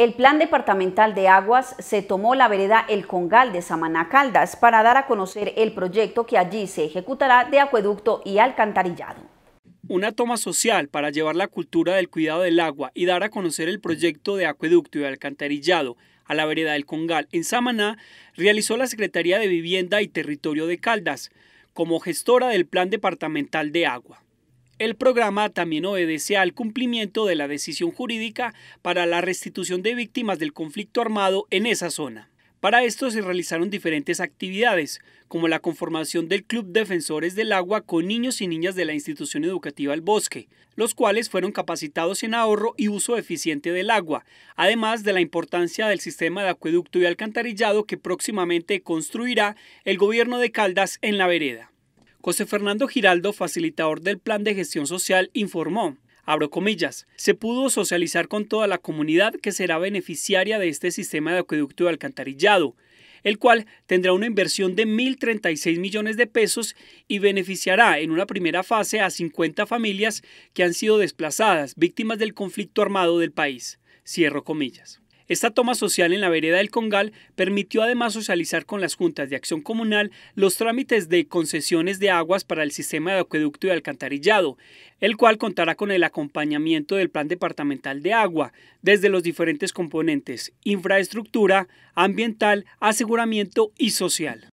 El Plan Departamental de Aguas se tomó la vereda El Congal de Samaná Caldas para dar a conocer el proyecto que allí se ejecutará de acueducto y alcantarillado. Una toma social para llevar la cultura del cuidado del agua y dar a conocer el proyecto de acueducto y alcantarillado a la vereda del Congal en Samaná realizó la Secretaría de Vivienda y Territorio de Caldas como gestora del Plan Departamental de Agua. El programa también obedece al cumplimiento de la decisión jurídica para la restitución de víctimas del conflicto armado en esa zona. Para esto se realizaron diferentes actividades, como la conformación del Club Defensores del Agua con niños y niñas de la institución educativa El Bosque, los cuales fueron capacitados en ahorro y uso eficiente del agua, además de la importancia del sistema de acueducto y alcantarillado que próximamente construirá el gobierno de Caldas en la vereda. José Fernando Giraldo, facilitador del Plan de Gestión Social, informó abro comillas, se pudo socializar con toda la comunidad que será beneficiaria de este sistema de acueducto de alcantarillado, el cual tendrá una inversión de 1.036 millones de pesos y beneficiará en una primera fase a 50 familias que han sido desplazadas, víctimas del conflicto armado del país. Cierro comillas. Esta toma social en la vereda del Congal permitió además socializar con las juntas de acción comunal los trámites de concesiones de aguas para el sistema de acueducto y alcantarillado, el cual contará con el acompañamiento del Plan Departamental de Agua, desde los diferentes componentes, infraestructura, ambiental, aseguramiento y social.